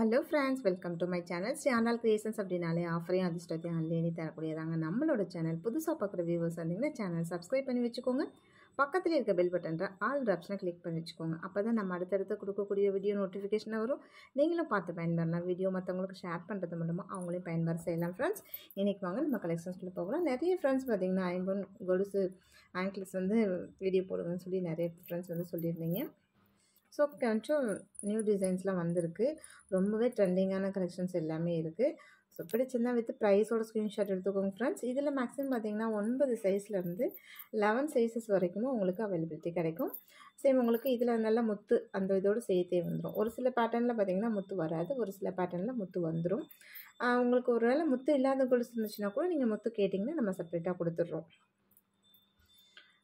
hello friends welcome to my channel channel creations அப்படின்னாலே ஆஃபரையும் அதிர்ஷ்டத்தையும் ஆன்லைனே தரக்கூடியதாங்க நம்மளோட சேனல் புதுசாக பார்க்குற வியூவர்ஸ் வந்தீங்கன்னா சேனல் சப்ஸ்கிரைப் பண்ணி வச்சுக்கோங்க பக்கத்தில் இருக்க பெல் பட்டன்ற ஆல் ஆப்ஷனை கிளிக் பண்ணி வச்சுக்கோங்க அப்போ தான் நம்ம அடுத்தடுத்து கொடுக்கக்கூடிய வீடியோ நோட்டிஃபிகேஷனாக வரும் நீங்களும் பார்த்து பயன்பெறலாம் வீடியோ மற்றவங்களுக்கு ஷேர் பண்ணுறது மூலமாக அவங்களையும் பயன்பெற செய்யலாம் ஃப்ரெண்ட்ஸ் இன்றைக்கி வாங்க நம்ம கலெக்ஷன்ஸ்குள்ளே போகலாம் நிறைய ஃப்ரெண்ட்ஸ் பார்த்திங்கன்னா ஐம்பன் கொலுசு ஆங்கிள்ஸ் வந்து வீடியோ போடுங்கன்னு சொல்லி நிறைய ஃப்ரெண்ட்ஸ் வந்து சொல்லியிருந்தீங்க ஸோ கொஞ்சம் நியூ டிசைன்ஸ்லாம் வந்திருக்கு ரொம்பவே ட்ரெண்டிங்கான கலெக்ஷன்ஸ் எல்லாமே இருக்குது ஸோ பிடிச்சிருந்தா வித் ப்ரைஸோட ஸ்க்ரீன்ஷாட் எடுத்துக்கோங்க ஃப்ரெண்ட்ஸ் இதில் மேக்ஸிமம் பார்த்திங்கன்னா ஒன்பது சைஸ்லேருந்து லெவன் சைஸஸ் வரைக்கும் உங்களுக்கு அவைலபிலிட்டி கிடைக்கும் சேம் உங்களுக்கு இதில் நல்லா முத்து அந்த இதோடு சேர்த்தே வந்துடும் ஒரு சில பேட்டர்னில் பார்த்திங்கன்னா முத்து வராது ஒரு சில பேட்டர்னில் முத்து வந்துடும் உங்களுக்கு ஒரு வேளை முத்து இல்லாத கொலுசு இருந்துச்சுன்னா கூட நீங்கள் முத்து கேட்டிங்கன்னா நம்ம செப்ரேட்டாக கொடுத்துட்றோம்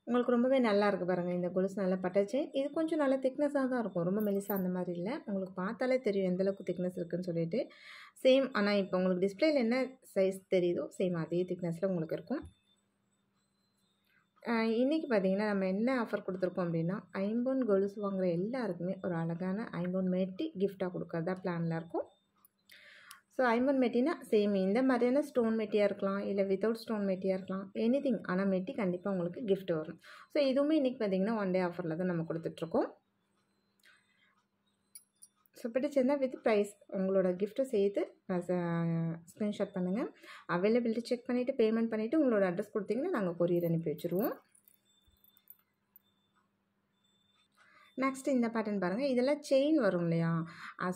உங்களுக்கு ரொம்பவே நல்லா இருக்குது பாருங்கள் இந்த கொலுசு நல்லா பட்டாச்சு இது கொஞ்சம் நல்லா திக்னஸாக தான் இருக்கும் ரொம்ப மெலிசாக அந்த மாதிரி இல்லை உங்களுக்கு பார்த்தாலே தெரியும் எந்தளவுக்கு திக்னஸ் இருக்குதுன்னு சொல்லிட்டு சேம் ஆனால் இப்போ உங்களுக்கு டிஸ்பிளேயில் என்ன சைஸ் தெரியுதோ சேம் அதே திக்னஸில் உங்களுக்கு இருக்கும் இன்றைக்கி பார்த்திங்கன்னா நம்ம என்ன ஆஃபர் கொடுத்துருக்கோம் அப்படின்னா ஐம்பொன் கொலுசு வாங்குகிற எல்லாருக்குமே ஒரு அழகான ஐம்பொன் மேட்டி கிஃப்டாக கொடுக்குறதா பிளானில் இருக்கும் ஸோ ஐம்பன் மெட்டினா சேம் இந்த மாதிரியான ஸ்டோன் மெட்டியாக இருக்கலாம் இல்லை வித்தவுட் ஸ்டோன் மெட்டியாக இருக்கலாம் எனி திங் ஆனால் மெட்டி கண்டிப்பாக உங்களுக்கு கிஃப்ட் வரும் ஸோ இதுவுமே இன்றைக்கி பார்த்திங்கன்னா ஒன் டே ஆஃபரில் தான் நம்ம கொடுத்துட்ருக்கோம் ஸோ பிடிச்சிருந்தால் வித் ப்ரைஸ் உங்களோட கிஃப்ட்டை சேர்த்து ஸ்க்ரீன்ஷாட் பண்ணுங்கள் அவைலபிலிட்டி செக் பண்ணிவிட்டு பேமெண்ட் பண்ணிவிட்டு உங்களோட அட்ரஸ் கொடுத்தீங்கன்னா நாங்கள் கொரியர் அனுப்பி வச்சுருவோம் நெக்ஸ்ட் இந்த பேட்டர்ன் பாருங்கள் இதெல்லாம் செயின் வரும் இல்லையா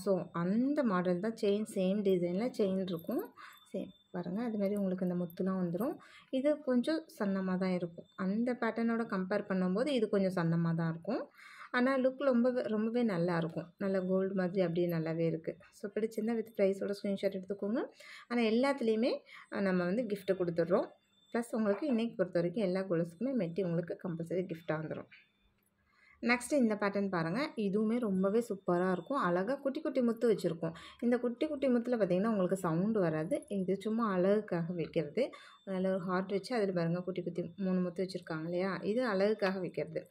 ஸோ அந்த மாடல் தான் செயின் சேம் டிசைனில் செயின் இருக்கும் சேம் பாருங்கள் அதுமாரி உங்களுக்கு இந்த முத்துலாம் வந்துடும் இது கொஞ்சம் சன்னமாக தான் இருக்கும் அந்த பேட்டர்னோட கம்பேர் பண்ணும்போது இது கொஞ்சம் சன்னமாக தான் இருக்கும் ஆனால் லுக் ரொம்பவே ரொம்பவே நல்லாயிருக்கும் நல்லா கோல்டு மாதிரி அப்படியே நல்லாவே இருக்குது ஸோ பிடிச்சிருந்தால் வித் ப்ரைஸோட ஸ்க்ரீன்ஷாட் எடுத்துக்கோங்க ஆனால் எல்லாத்துலேயுமே நம்ம வந்து கிஃப்ட்டு கொடுத்துட்றோம் ப்ளஸ் உங்களுக்கு இன்றைக்கி பொறுத்த வரைக்கும் எல்லா கோல்ஸுக்குமே மெட்டி உங்களுக்கு கம்பல்சரி கிஃப்ட்டாக வந்துடும் நெக்ஸ்ட்டு இந்த பேட்டர்ன் பாருங்கள் இதுவுமே ரொம்பவே சூப்பராக இருக்கும் அழகாக குட்டி குட்டி முத்து வச்சுருக்கோம் இந்த குட்டி குட்டி முத்தில் பார்த்திங்கன்னா உங்களுக்கு சவுண்டு வராது இது சும்மா அழகுக்காக வைக்கிறது நல்ல ஒரு ஹார்ட் வச்சு அதில் பாருங்கள் குட்டி குட்டி மூணு முத்து வச்சுருக்காங்க இல்லையா இது அழகுக்காக வைக்கிறது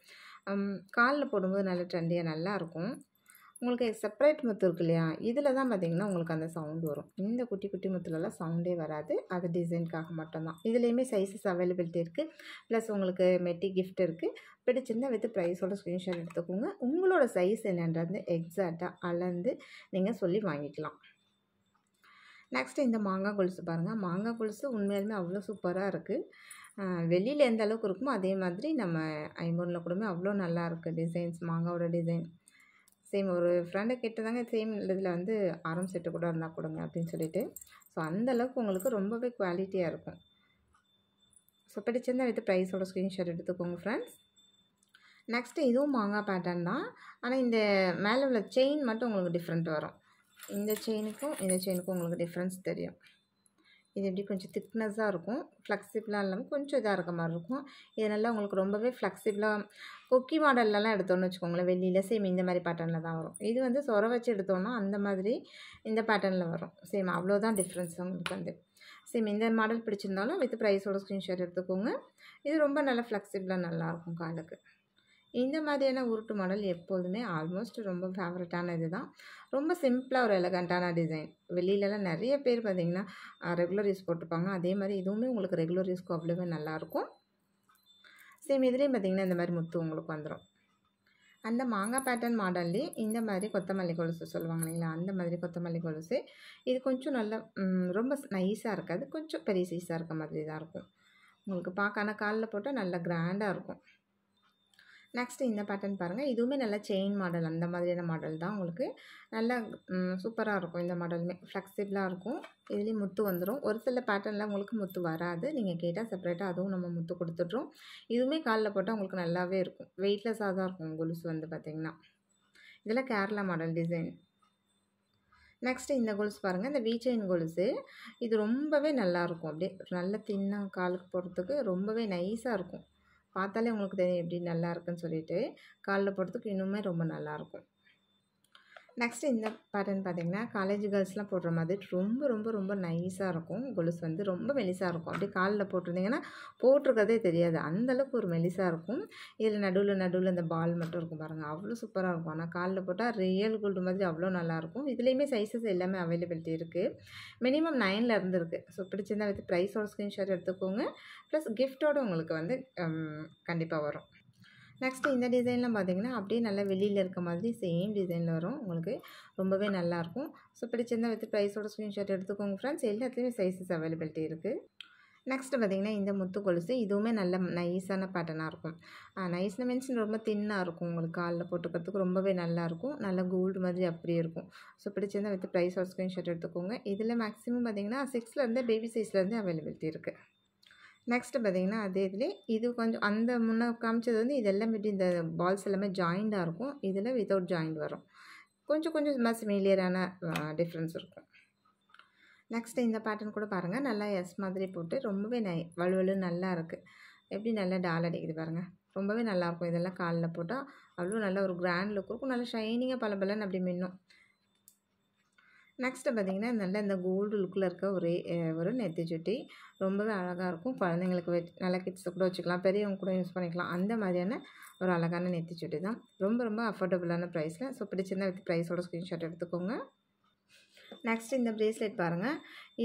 காலில் போடும்போது நல்ல ட்ரெண்டியாக நல்லாயிருக்கும் உங்களுக்கு செப்பரேட் முத்து இருக்கு இல்லையா இதில் தான் பார்த்தீங்கன்னா உங்களுக்கு அந்த சவுண்டு வரும் இந்த குட்டி குட்டி முத்துலலாம் சவுண்டே வராது அது டிசைனுக்காக மட்டும்தான் இதுலேயுமே சைஸஸ் அவைலபிலிட்டி இருக்குது ப்ளஸ் உங்களுக்கு மெட்டி கிஃப்ட் இருக்குது பிடிச்சிருந்தால் வித்து ப்ரைஸோட ஸ்க்ரீன்ஷாட் எடுத்துக்கோங்க உங்களோட சைஸ் என்னன்றது எக்ஸாக்டாக அளந்து நீங்கள் சொல்லி வாங்கிக்கலாம் நெக்ஸ்ட்டு இந்த மாங்காய் கொலுசு பாருங்கள் மாங்காய் கொலுசு உண்மையாலுமே அவ்வளோ சூப்பராக இருக்குது வெளியில் எந்த அளவுக்கு இருக்குமோ அதே மாதிரி நம்ம ஐம்பூரில் கூடமே அவ்வளோ நல்லா இருக்குது டிசைன்ஸ் மாங்காவோட டிசைன் சேம் ஒரு ஃப்ரெண்டை கேட்டதாங்க சேம் இதில் வந்து ஆரம் செட்டு கூட இருந்தால் கொடுங்க அப்படின்னு சொல்லிட்டு ஸோ அந்தளவுக்கு உங்களுக்கு ரொம்பவே குவாலிட்டியாக இருக்கும் ஸோ பிடிச்சிருந்தால் எடுத்து ப்ரைஸோட ஸ்க்ரீன்ஷாட் எடுத்துக்கோங்க ஃப்ரெண்ட்ஸ் நெக்ஸ்ட்டு இதுவும் மாங்காய் பேட்டர்ன் தான் ஆனால் இந்த மேலே உள்ள செயின் மட்டும் உங்களுக்கு டிஃப்ரெண்ட் வரும் இந்த செயினுக்கும் இந்த செயினுக்கும் உங்களுக்கு டிஃப்ரென்ஸ் தெரியும் இது எப்படி கொஞ்சம் திக்னஸாக இருக்கும் ஃப்ளெக்சிபிளாக இல்லாமல் கொஞ்சம் இதாக இருக்க மாதிரி இருக்கும் இதனால் உங்களுக்கு ரொம்பவே ஃப்ளெக்சிபிளாக கொக்கி மாடல்லலாம் எடுத்தோன்னு வச்சுக்கோங்களேன் வெளியில் சேம் இந்த மாதிரி பேட்டர்னில் தான் வரும் இது வந்து சொர வச்சு எடுத்தோன்னா அந்த மாதிரி இந்த பேட்டர்னில் வரும் சேம் அவ்வளோதான் டிஃப்ரென்ஸ் உங்களுக்கு வந்து சேம் இந்த மாடல் பிடிச்சிருந்தாலும் வித் ப்ரைஸோட ஸ்க்ரீன்ஷாட் எடுத்துக்கோங்க இது ரொம்ப நல்லா ஃப்ளெக்சிபிளாக நல்லாயிருக்கும் காலுக்கு இந்த மாதிரியான உருட்டு மாடல் எப்போதுமே ஆல்மோஸ்ட் ரொம்ப ஃபேவரட்டான இது தான் ரொம்ப சிம்பிளாக ஒரு எலகண்ட்டான டிசைன் வெளியிலலாம் நிறைய பேர் பார்த்திங்கன்னா ரெகுலர் யூஸ் போட்டிருப்பாங்க அதே மாதிரி இதுவுமே உங்களுக்கு ரெகுலர் யூஸ்க்கு அவ்வளோவே நல்லாயிருக்கும் சேம் இதுலேயும் பார்த்திங்கன்னா இந்த மாதிரி முத்து உங்களுக்கு வந்துடும் அந்த மாங்காய் பேட்டர்ன் மாடல்லே இந்த மாதிரி கொத்தமல்லி கொலுசு சொல்லுவாங்க இல்லைங்களா அந்த மாதிரி கொத்தமல்லி கொலுசு இது கொஞ்சம் நல்லா ரொம்ப நைஸாக இருக்காது கொஞ்சம் பெரிய சைஸாக இருக்க மாதிரி தான் இருக்கும் உங்களுக்கு பார்க்க ஆனால் காலில் போட்டால் நல்லா கிராண்டாக இருக்கும் நெக்ஸ்ட்டு இந்த பேட்டர்ன் பாருங்கள் இதுவுமே நல்ல செயின் மாடல் அந்த மாதிரியான மாடல் தான் உங்களுக்கு நல்லா சூப்பராக இருக்கும் இந்த மாடலுமே ஃப்ளெக்சிபிளாக இருக்கும் இதுலேயும் முத்து வந்துடும் ஒரு சில பேட்டர்னில் உங்களுக்கு முத்து வராது நீங்கள் கேட்டால் செப்பரேட்டாக அதுவும் நம்ம முத்து கொடுத்துட்றோம் இதுவுமே காலில் போட்டால் உங்களுக்கு நல்லாவே இருக்கும் வெயிட்லெஸ்ஸாக தான் இருக்கும் கொலுசு வந்து பார்த்திங்கன்னா இதெல்லாம் கேரளா மாடல் டிசைன் நெக்ஸ்ட்டு இந்த கொலுசு பாருங்கள் இந்த வீச்சைன் கொலுசு இது ரொம்பவே நல்லாயிருக்கும் அப்படியே நல்ல தின்னாக காலுக்கு போடுறதுக்கு ரொம்பவே நைஸாக இருக்கும் பார்த்தாலே உங்களுக்கு தெரியும் எப்படி நல்லா இருக்குன்னு சொல்லிட்டு காலைல போடுறதுக்கு இன்னுமே ரொம்ப நல்லாயிருக்கும் நெக்ஸ்ட்டு இந்த பேட்டர்ன் பார்த்தீங்கன்னா காலேஜ் கேர்ள்ஸ்லாம் போடுற மாதிரி ரொம்ப ரொம்ப ரொம்ப நைஸாக இருக்கும் கொலுசு வந்து ரொம்ப மெலிசாக இருக்கும் அப்படியே காலில் போட்டிருந்தீங்கன்னா போட்டிருக்கதே தெரியாது அந்தளவுக்கு ஒரு மெலிசாக இருக்கும் இதில் நடுவில் நடுவில் இந்த பால் மட்டும் இருக்கும் பாருங்கள் அவ்வளோ சூப்பராக இருக்கும் ஆனால் காலில் போட்டால் ரியல் கோல்டு மாதிரி அவ்வளோ நல்லாயிருக்கும் இதுலேயுமே சைஸஸ் எல்லாமே அவைலபிலிட்டி இருக்குது மினிமம் நைனில் இருந்துருக்கு ஸோ பிடிச்சிருந்தா வித் ப்ரைஸோட ஸ்க்ரீன்ஷாட் எடுத்துக்கோங்க ப்ளஸ் கிஃப்டோடு உங்களுக்கு வந்து கண்டிப்பாக வரும் நெக்ஸ்ட்டு இந்த டிசைன்லாம் பார்த்தீங்கன்னா அப்படியே நல்லா வெளியில் இருக்க மாதிரி சேம் டிசைனில் வரும் உங்களுக்கு ரொம்பவே நல்லாயிருக்கும் ஸோ பிடிச்சிருந்தால் வித் ப்ரைஸோட ஸ்க்ரீன்ஷாட் எடுத்துக்கோங்க ஃப்ரெண்ட்ஸ் எல்லாத்துலேயுமே சைஸஸ் அவைலபிலிட்டி இருக்குது நெக்ஸ்ட்டு பார்த்திங்கன்னா இந்த முத்து கொலுசு இதுவுமே நல்ல நைஸான பேட்டனாக இருக்கும் நைஸ்னு மீன்ஸ் ரொம்ப தின்னாக இருக்கும் உங்களுக்கு காலில் போட்டுக்கிறதுக்கு ரொம்பவே நல்லாயிருக்கும் நல்லா கோல்டு மாதிரி அப்படியே இருக்கும் ஸோ பிடிச்சிருந்தால் வித் ப்ரைஸ் ஒரு ஸ்க்ரீன்ஷாட் எடுத்துக்கோங்க இதில் மேக்ஸிமம் பார்த்திங்கன்னா சிக்ஸ்லேருந்து பேபி சைஸ்லேருந்து அவைலபிலிட்டி இருக்குது நெக்ஸ்ட்டு பார்த்திங்கன்னா அதே இதில் இது கொஞ்சம் அந்த முன்னே காமிச்சது வந்து இதெல்லாம் எல்லாமே இந்த பால்ஸ் எல்லாமே ஜாயிண்டாக இருக்கும் இதில் வித்தவுட் ஜாயிண்ட் வரும் கொஞ்சம் கொஞ்சம் மாதிரி சிமிலியரான டிஃப்ரென்ஸ் இருக்கும் நெக்ஸ்ட்டு இந்த பேட்டர்ன் கூட பாருங்கள் நல்லா எஸ் மாதிரி போட்டு ரொம்பவே நை வலுவலு நல்லா இருக்குது எப்படி நல்லா டால் அடிக்குது பாருங்கள் ரொம்பவே நல்லாயிருக்கும் இதெல்லாம் காலில் போட்டால் அவ்வளோ நல்ல ஒரு கிராண்ட் லுக் இருக்கும் நல்லா ஷைனிங்காக பல பலன்னு அப்படி மின்னும் நெக்ஸ்ட்டு பார்த்திங்கன்னா நல்ல இந்த கோல்டு லுக்கில் இருக்க ஒரு ஒரு நெத்தி சுட்டி ரொம்பவே அழகாக இருக்கும் குழந்தைங்களுக்கு வச்சு நல்ல கிட்ஸை கூட வச்சுக்கலாம் பெரியவங்க கூட யூஸ் பண்ணிக்கலாம் அந்த மாதிரியான ஒரு அழகான நெத்தி சுட்டி தான் ரொம்ப ரொம்ப அஃபோர்டபுளான ப்ரைஸில் ஸோ பிடிச்சிருந்தா வித் ப்ரைஸோட ஸ்க்ரீன்ஷாட் எடுத்துக்கோங்க நெக்ஸ்ட் இந்த ப்ரேஸ்லெட் பாருங்கள்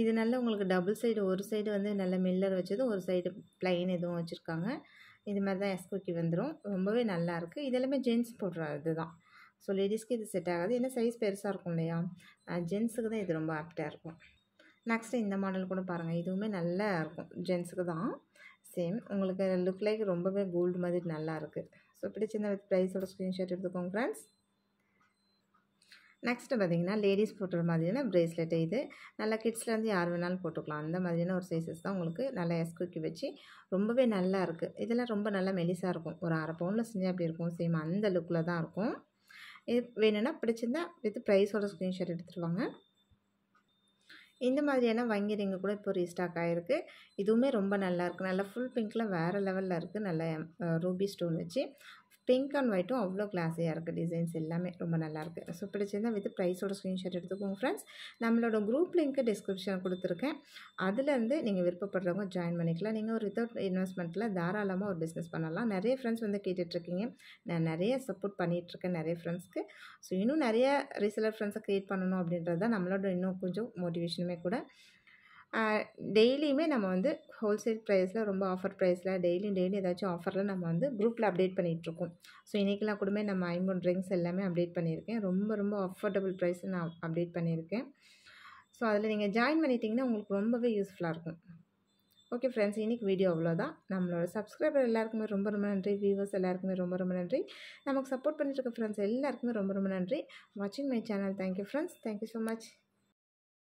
இது நல்லா உங்களுக்கு டபுள் சைடு ஒரு சைடு வந்து நல்ல மில்லர் வச்சதும் ஒரு சைடு ப்ளைன் எதுவும் வச்சுருக்காங்க இது மாதிரி தான் எஸ்குக்கி வந்துடும் ரொம்பவே நல்லாயிருக்கு இதெல்லாமே ஜென்ஸ் போடுற இதுதான் ஸோ லேடிஸ்க்கு இது செட் ஆகாது ஏன்னா சைஸ் பெருசாக இருக்கும் இல்லையா ஜென்ஸுக்கு தான் இது ரொம்ப ஆப்டாக இருக்கும் நெக்ஸ்ட்டு இந்த மாடல் கூட பாருங்கள் இதுவுமே நல்லா இருக்கும் ஜென்ஸுக்கு தான் சேம் உங்களுக்கு லுக் லைக் ரொம்பவே கோல்டு மாதிரி நல்லா இருக்குது ஸோ இப்படி வித் ப்ரைஸோட ஸ்க்ரீன்ஷாட் எடுத்துக்கோங்க ஃப்ரெண்ட்ஸ் நெக்ஸ்ட்டு பார்த்திங்கன்னா லேடிஸ் போட்டுற மாதிரியான ப்ரேஸ்லெட்டு இது நல்லா கிட்ஸ்லேருந்து யார் வேணாலும் போட்டுக்கலாம் அந்த மாதிரியான ஒரு சைஸஸ் தான் உங்களுக்கு நல்லா எஸ்குக்கி வச்சு ரொம்பவே நல்லா இருக்குது இதெல்லாம் ரொம்ப நல்லா மெலிஸாக இருக்கும் ஒரு அரை பவுனில் செஞ்சால் அப்படி இருக்கும் சேம் அந்த லுக்கில் தான் இருக்கும் இது வேணும்னா பிடிச்சிருந்தா வித் ப்ரைஸோட ஸ்க்ரீன்ஷாட் எடுத்துருவாங்க இந்த மாதிரியான வங்கி ரிங்கு கூட இப்போ ரீஸ்டாக் ஆகிருக்கு இதுவுமே ரொம்ப நல்லாயிருக்கு நல்லா ஃபுல் பிங்க்கில் வேறு லெவலில் இருக்குது நல்லா ரூபி ஸ்டோன் வச்சு பிங்க் அண்ட் ஒயிட்டும் அவ்வளோ கிளாஸியாக இருக்குது டிசைன்ஸ் எல்லாமே ரொம்ப நல்லாயிருக்கு ஸோ பிடிச்சிருந்தால் வித் ப்ரைஸோட ஸ்க்ரீன்ஷாட் எடுத்துக்கோங்க ஃப்ரெண்ட்ஸ் நம்மளோட குரூப் லிங்க்கு டிஸ்கிரிப்ஷன் கொடுத்துருக்கேன் அதுலேருந்து நீங்கள் விருப்பப்படுறவங்க ஜாயின் பண்ணிக்கலாம் நீங்கள் ஒரு வித்தவுட் இன்வெஸ்ட்மெண்ட்டில் தாராளமாக ஒரு பிஸ்னஸ் பண்ணலாம் நிறைய ஃப்ரெண்ட்ஸ் வந்து கேட்டுட்ருக்கீங்க நான் நிறைய சப்போர்ட் பண்ணிகிட்ருக்கேன் நிறைய ஃப்ரெண்ட்ஸ்க்கு ஸோ இன்னும் நிறைய ரீசெலர் ஃப்ரெண்ட்ஸை க்ரியேட் பண்ணணும் அப்படின்றது தான் நம்மளோட இன்னும் கொஞ்சம் மோட்டிவேஷனுமே கூட டெய்லியுமே நம்ம வந்து ஹோல்சேல் ப்ரைஸில் ரொம்ப ஆஃபர் ப்ரைஸில் டெய்லியும் டெய்லி ஏதாச்சும் ஆஃபரில் நம்ம வந்து குரூப்பில் அப்டேட் பண்ணிகிட்ருக்கோம் ஸோ இன்றைக்கெல்லாம் கூட நம்ம ஐம்பது ட்ரிங்க்ஸ் எல்லாமே அப்டேட் பண்ணியிருக்கேன் ரொம்ப ரொம்ப அஃபோர்டபுள் ப்ரைஸ் நான் அப்டேட் பண்ணியிருக்கேன் ஸோ அதில் நீங்கள் ஜாயின் பண்ணிட்டீங்கன்னா உங்களுக்கு ரொம்பவே யூஸ்ஃபுல்லாக இருக்கும் ஓகே ஃப்ரெண்ட்ஸ் இன்னைக்கு வீடியோ அவ்வளோதான் நம்மளோட சப்ஸ்கிரைபர் எல்லாருக்குமே ரொம்ப ரொம்ப நன்றி வியூவர்ஸ் எல்லாருக்குமே ரொம்ப ரொம்ப நன்றி நமக்கு சப்போர்ட் பண்ணிட்டு இருக்க ஃப்ரெண்ட்ஸ் எல்லாருக்குமே ரொம்ப ரொம்ப நன்றி வாட்சிங் my channel thank you friends thank you so much